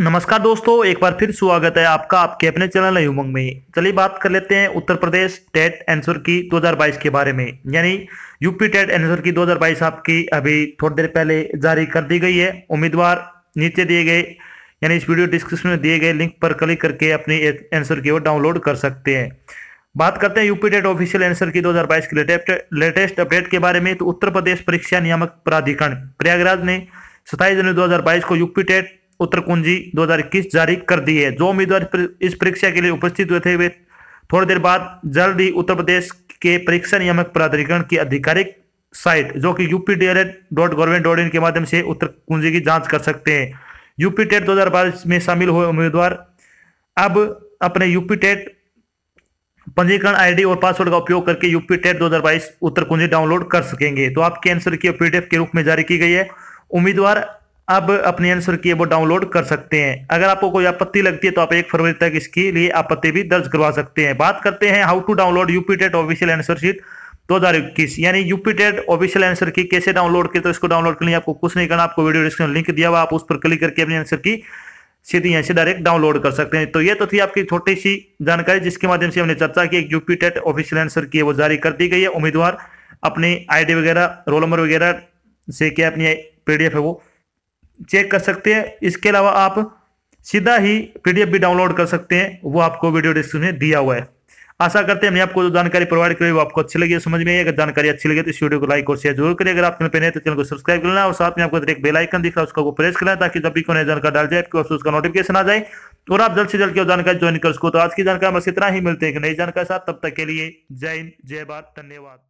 नमस्कार दोस्तों एक बार फिर स्वागत है आपका आपके अपने चैनल उमंग में चलिए बात कर लेते हैं उत्तर प्रदेश टेट आंसर की 2022 के बारे में यानी यूपी टेट आंसर की 2022 आपकी अभी थोड़ी देर पहले जारी कर दी गई है उम्मीदवार नीचे दिए गए यानी इस वीडियो डिस्क्रिप्शन में दिए गए लिंक पर क्लिक करके अपनी एंसर की ओर डाउनलोड कर सकते हैं बात करते हैं यूपी टेट ऑफिशियल एंसर की दो के लेटेस्ट लेटेस्ट अपडेट के बारे में तो उत्तर प्रदेश परीक्षा नियामक प्राधिकरण प्रयागराज ने सताईस जनवरी 2022 को यूपी टेट उत्तर कुंजी 2021 जारी कर दी है जो उम्मीदवार इस परीक्षा के लिए उपस्थित हुए थे वे थोड़ी देर बाद जल्द ही उत्तर प्रदेश के परीक्षा नियामक प्राधिकरण की आधिकारिक साइट जो कि यूपी डॉट के माध्यम से उत्तर कुंजी की जांच कर सकते हैं यूपी टेट दो में शामिल हुए उम्मीदवार अब अपने यूपी टेट पंजीकरण आईडी और पासवर्ड का उपयोग करके यूपी टेट दो उत्तर कुंजी डाउनलोड कर सकेंगे तो आपके आंसर की पीडीएफ के रूप में जारी की गई है उम्मीदवार अब अपने आंसर की वो डाउनलोड कर सकते हैं अगर आपको कोई आपत्ति लगती है तो आप एक फरवरी तक इसके लिए आपत्ति भी दर्ज करवा सकते हैं बात करते हैं how to download UP TET official answer sheet 2021 यानी यूपी टेट ऑफिशियल आंसर की कैसे डाउनलोड की तो इसको डाउनलोड करने आपको कुछ नहीं करना आपको वीडियो डिस्क्रिप्शन लिंक दिया हुआ आप उस पर क्लिक करके अपने आंसर की सीधी यहाँ से डायरेक्ट डाउनलोड कर सकते हैं तो ये तो थी आपकी छोटी सी जानकारी जिसके माध्यम से हमने चर्चा की यूपी टेट ऑफिशियल आंसर की वो जारी कर दी गई है उम्मीदवार अपनी आईडी वगैरह रोल नंबर वगैरह से क्या अपनी पीडीएफ है वो चेक कर सकते हैं इसके अलावा आप सीधा ही पीडीएफ भी डाउनलोड कर सकते हैं वो आपको वीडियो डिस्क्रिप्शन में दिया हुआ है आशा करते हैं हमने आपको जो जानकारी प्रोवाइड करी वो आपको अच्छी लगी है समझ में अगर जानकारी अच्छी लगी तो इस वीडियो को लाइक और शेयर जरूर करें अगर आप चैनल पर नहीं तो चैनल को सब्सक्राइब करना और साथ में आपको एक बेल आइकन दिख रहा है उसको प्रेस करना ताकि जब भी कोई जानकारी डाल जाए आपको उसका नोटिफिकेशन आ जाए और आप जल्द से जल्द की जानकारी ज्वाइन कर सको तो आज की जानकारी बस इतना ही मिलते हैं नई जानकारी साथ तब तक के लिए जय हिंद जय भारत धन्यवाद